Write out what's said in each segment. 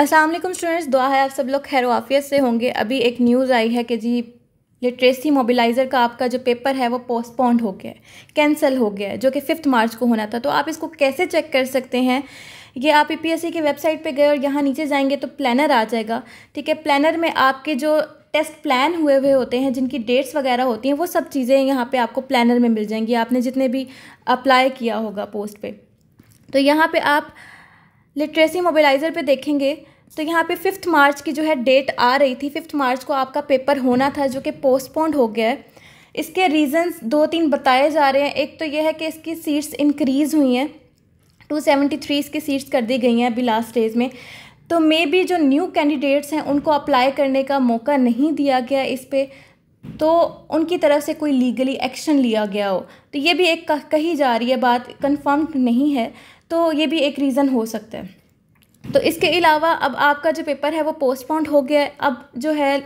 Aslam students दुआ है आप सब लोग खैर वाफियत से होंगे अभी एक न्यूज़ आई है कि जी लिटरेसी मोबिलाइज़र का आपका जो पेपर है वो पोस्टपोन्ड हो गया है कैंसिल हो गया है जो कि फिफ्थ मार्च को होना था तो आप इसको कैसे चेक कर सकते हैं ये आप पीपीएससी की वेबसाइट पे गए और यहाँ नीचे जाएंगे तो प्लानर आ जाएगा ठीक है प्लानर में आपके जो टेस्ट प्लान हुए हुए होते हैं जिनकी डेट्स वगैरह होती हैं वो सब चीज़ें यहाँ पर आपको प्लानर में मिल जाएंगी आपने जितने भी अप्लाई किया होगा पोस्ट पर तो यहाँ पर आप लिटरेसी मोबिलाइज़र पे देखेंगे तो यहाँ पे फिफ्थ मार्च की जो है डेट आ रही थी फिफ्थ मार्च को आपका पेपर होना था जो कि पोस्टपोन्ड हो गया है इसके रीजंस दो तीन बताए जा रहे हैं एक तो यह है कि इसकी सीट्स इंक्रीज़ हुई हैं टू सेवेंटी थ्री इसकी सीट्स कर दी गई हैं अभी लास्ट डेज में तो मे बी जो न्यू कैंडिडेट्स हैं उनको अप्लाई करने का मौका नहीं दिया गया इस पर तो उनकी तरफ से कोई लीगली एक्शन लिया गया हो तो ये भी एक कही जा रही है बात कन्फर्म नहीं है तो ये भी एक रीज़न हो सकता है तो इसके अलावा अब आपका जो पेपर है वो पोस्टपोन्ड हो गया है अब जो है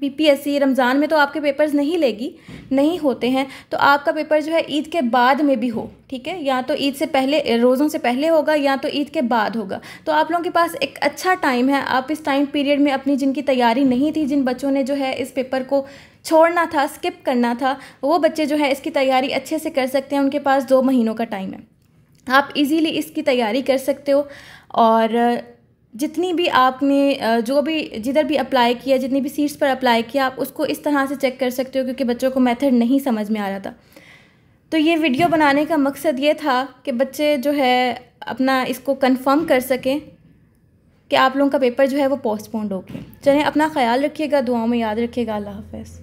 पीपीएससी रमज़ान में तो आपके पेपर्स नहीं लेगी नहीं होते हैं तो आपका पेपर जो है ईद के बाद में भी हो ठीक है या तो ईद से पहले रोज़ों से पहले होगा या तो ईद के बाद होगा तो आप लोगों के पास एक अच्छा टाइम है आप इस टाइम पीरियड में अपनी जिनकी तैयारी नहीं थी जिन बच्चों ने जो है इस पेपर को छोड़ना था स्किप करना था वो बच्चे जो है इसकी तैयारी अच्छे से कर सकते हैं उनके पास दो महीनों का टाइम है आप इजीली इसकी तैयारी कर सकते हो और जितनी भी आपने जो भी जिधर भी अप्लाई किया जितनी भी सीट्स पर अप्लाई किया आप उसको इस तरह से चेक कर सकते हो क्योंकि बच्चों को मेथड नहीं समझ में आ रहा था तो ये वीडियो बनाने का मकसद ये था कि बच्चे जो है अपना इसको कंफर्म कर सकें कि आप लोगों का पेपर जो है वो पोस्टपोन्ड हो गया चलें अपना ख्याल रखिएगा दुआओं में याद रखिएगा अल्लाह हाफ